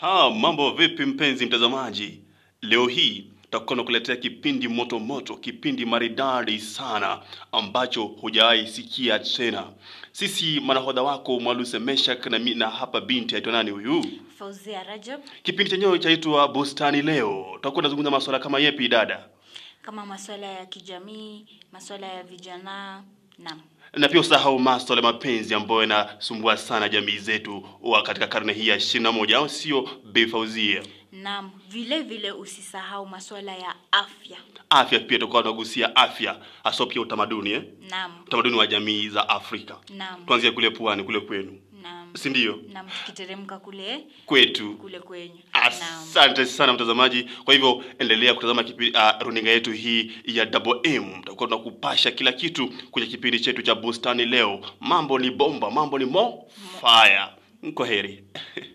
Ha, mambo vipi mpenzi mtazamaji? Leo hii tutakuwa kuletea kipindi moto moto, kipindi maridadi sana ambacho hujawahi sikia tena. Sisi manahodha wako Mwaluse Meshak na mimi na hapa binti aitwa nani huyu? Fauzia Rajab. Kipindi chenyewe chaitwa Bustani Leo. Tutakuwa tunazungumza masuala kama yepi dada? Kama masuala ya kijamii, masuala ya vijana. Naam na pia usahau masuala ya mapenzi ambayo yanasumbua sana jamii zetu katika karne hii ya ishirini na moja, au sio Befauzia? Naam, vile vile usisahau masuala ya afya. Afya pia tutakuwa tunagusia afya, hasa pia utamaduni eh? Naam. Utamaduni wa jamii za Afrika. Naam. Tuanzie kule pwani kule kwenu si ndio? kule kwetu kule kwenyu. Asante sana mtazamaji. Kwa hivyo endelea kutazama uh, runinga yetu hii ya Double M. Tutakuwa tunakupasha kila kitu kwenye kipindi chetu cha Bustani leo. Mambo ni bomba, mambo ni mo fire. heri